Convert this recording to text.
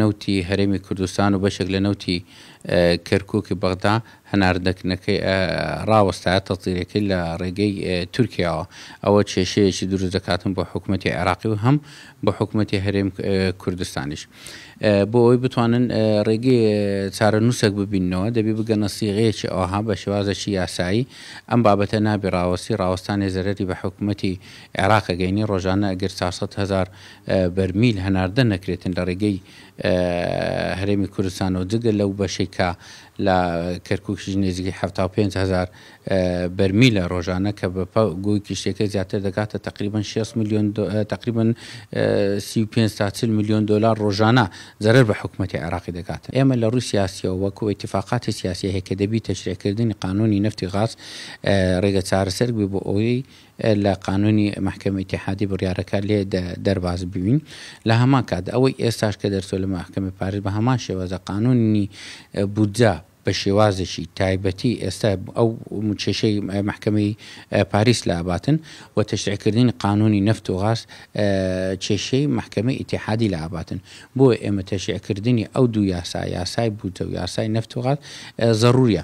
نوتی هەرێمی کوردستان و بەشێک لە نوتی کەرکک بەغدا هەناردەکنەکەی ڕوەستایە تەتیرەکەی لە ڕێگەی تورکیاوە ئەوە کێشەیەکی دروست دەکاتم بۆ حکوومەتتی عراقی و هەم بە حکوومەتتی هەرێم کوردستانیش. بۆ ئەوی بتوانن ڕێگەی چارە نووسک ببینەوە دەبی بگەنە سیغەیەکی ئەوها بە شێوازەشی یاسایی ئەم بابەتە نابی ڕاوەسی ڕاوستانی زەرەری بە حکوومەتتی عێراقەگەینی ڕۆژانە ئەگەر 400هزار بەرمیل هەناردە نەکرێتن لە ڕێگەی هەرێمی کوردستان و جگە لەو بەشێک کە لە کەرکوکیش نزیکی 5هزار بەرمی لە ڕۆژانە کە بە گوی کیشتێکەکە زیاتر دەکاتە تقریبان 6 میلیۆن تقریبان 35 تا 40 میلیۆن دلار ڕۆژانە زەرر بە حکوومەتتی عراقی دەکات ئێمە لە ڕووی سیاسیەوە وەکو اتفاقاتی سیاسی هەیە کە دەبی تەشرێکردنی قانونی نفتی غاز ڕێگە چارەسەر بێ بۆ ئەوەی لە قانونی محکمەتی حادی بڕیارەکە لێ دەرباز ببین لە هەمان کات ئەوەی ئێستاش کە دەرسۆ لە محکمە پارێز بە هەمان شێوازە قانونی بودجا بە شێوازێکی تایبەتی ئێستا ئەو چێشەی محکمەی پاریس لاباتن و تەشعکردین قانونی نفت و غاز چێشەی محکمە ئیتحادی لاباتن بۆ ئێمە تەشعکردنی ئەو دوو یاسا یاسای بوتە و یاسای نفت و غاز ضرورە